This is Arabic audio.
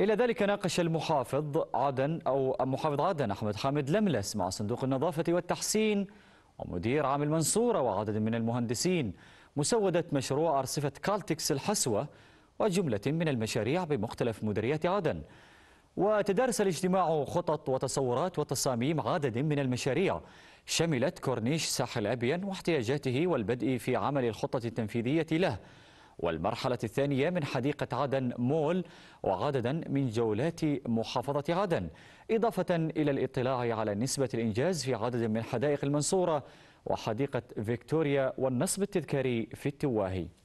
إلى ذلك ناقش المحافظ عدن أو محافظ عدن أحمد حامد لملس مع صندوق النظافة والتحسين ومدير عام المنصورة وعدد من المهندسين مسودة مشروع أرصفة كالتكس الحسوة وجملة من المشاريع بمختلف مديريات عدن وتدارس الاجتماع خطط وتصورات وتصاميم عدد من المشاريع شملت كورنيش ساحل أبين واحتياجاته والبدء في عمل الخطة التنفيذية له والمرحلة الثانية من حديقة عدن مول وعددا من جولات محافظة عدن إضافة إلى الاطلاع على نسبة الإنجاز في عدد من حدائق المنصورة وحديقة فيكتوريا والنصب التذكاري في التواهي